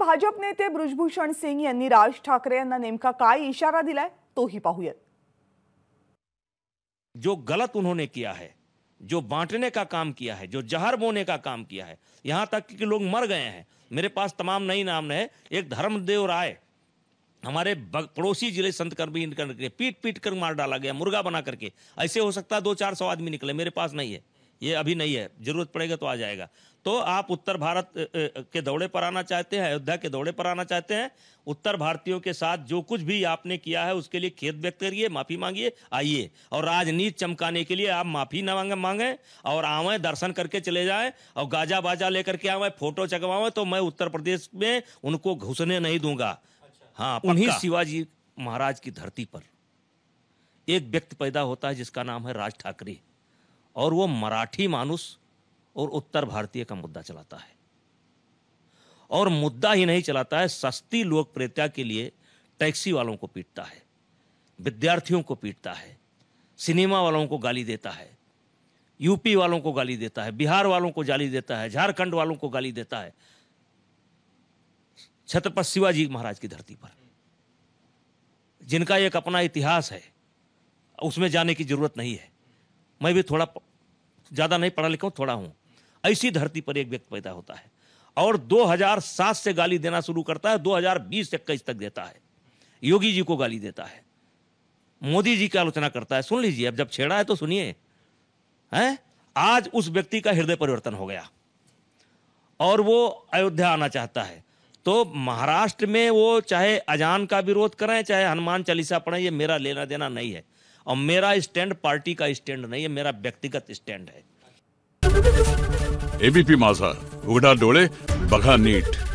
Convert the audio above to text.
भाजप नेते ब्रजभूषण सिंह यांनी राज ठाकरे यांना नेमका काय इशारा दिलाय तोही पाहूयात जो गलत उन्होंने किया है जो बांटने का काम किया है जो जहर बोने का काम किया है यहां तक कि लोग मर गए हैं मेरे पास तमाम नई नाम है एक धर्मदेव राय हमारे पड़ोसी जिले संत करबीर इनकर पीट पीट कर मार डाला गया मुर्गा बना करके ऐसे हो सकता है दो चार सौ आदमी निकले मेरे पास नहीं है ये अभी नहीं है जरूरत पड़ेगा तो आ जाएगा तो आप उत्तर भारत के दौड़े पर आना चाहते हैं अयोध्या के दौड़े पर आना चाहते हैं उत्तर भारतीयों के साथ जो कुछ भी आपने किया है उसके लिए खेद व्यक्त करिए माफी मांगिए आइए और राजनीति चमकाने के लिए आप माफी न मांगे मांगे और आवे दर्शन करके चले जाए और गाजा बाजा लेकर के आवे फोटो चकवाए तो मैं उत्तर प्रदेश में उनको घुसने नहीं दूंगा हाँ, अच्छा। हाँ उन्हीं शिवाजी महाराज की धरती पर एक व्यक्ति पैदा होता है जिसका नाम है राज ठाकरे और वो मराठी मानुस और उत्तर भारतीय का मुद्दा चलाता है और मुद्दा ही नहीं चलाता है सस्ती लोकप्रियता के लिए टैक्सी वालों को पीटता है विद्यार्थियों को पीटता है सिनेमा वालों को गाली देता है यूपी वालों को गाली देता है बिहार वालों को गाली देता है झारखंड वालों को गाली देता है छत्रपति शिवाजी महाराज की धरती पर जिनका एक अपना इतिहास है उसमें जाने की जरूरत नहीं है मैं भी थोड़ा ज़्यादा नहीं पढ़ा लिखा हूँ थोड़ा हूँ ऐसी धरती पर एक व्यक्ति पैदा होता है और 2007 से गाली देना शुरू करता है 2020 हजार बीस इक्कीस तक देता है योगी जी को गाली देता है मोदी जी की आलोचना करता है सुन लीजिए अब जब छेड़ा है तो सुनिए हैं आज उस व्यक्ति का हृदय परिवर्तन हो गया और वो अयोध्या आना चाहता है तो महाराष्ट्र में वो चाहे अजान का विरोध करें चाहे हनुमान चालीसा पढ़ें ये मेरा लेना देना नहीं है और मेरा स्टैंड पार्टी का स्टैंड नहीं है मेरा व्यक्तिगत स्टैंड है एबीपी माझा उगड़ा डोले बघा नीट